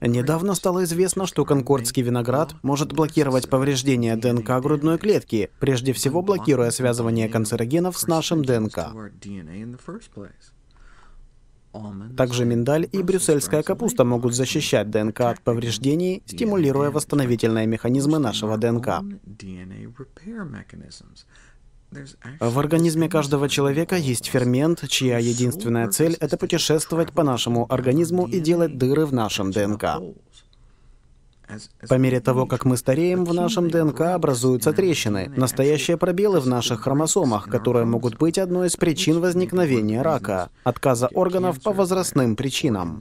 Недавно стало известно, что конкордский виноград может блокировать повреждения ДНК грудной клетки, прежде всего блокируя связывание канцерогенов с нашим ДНК. Также миндаль и брюссельская капуста могут защищать ДНК от повреждений, стимулируя восстановительные механизмы нашего ДНК. В организме каждого человека есть фермент, чья единственная цель — это путешествовать по нашему организму и делать дыры в нашем ДНК. По мере того, как мы стареем, в нашем ДНК образуются трещины, настоящие пробелы в наших хромосомах, которые могут быть одной из причин возникновения рака, отказа органов по возрастным причинам.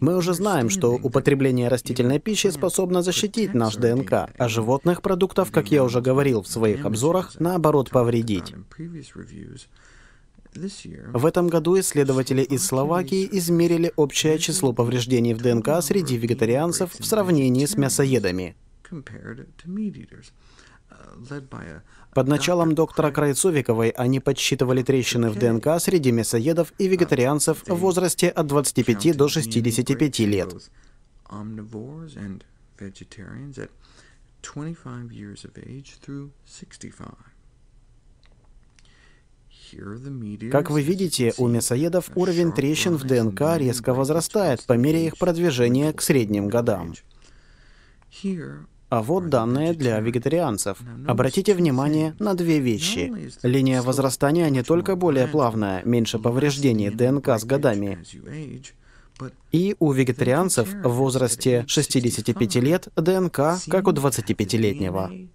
Мы уже знаем, что употребление растительной пищи способно защитить наш ДНК, а животных продуктов, как я уже говорил в своих обзорах, наоборот повредить. В этом году исследователи из Словакии измерили общее число повреждений в ДНК среди вегетарианцев в сравнении с мясоедами. Под началом доктора Крайцовиковой они подсчитывали трещины в ДНК среди мясоедов и вегетарианцев в возрасте от 25 до 65 лет. Как вы видите, у мясоедов уровень трещин в ДНК резко возрастает по мере их продвижения к средним годам. А вот данные для вегетарианцев. Обратите внимание на две вещи. Линия возрастания не только более плавная, меньше повреждений ДНК с годами, и у вегетарианцев в возрасте 65 лет ДНК как у 25-летнего.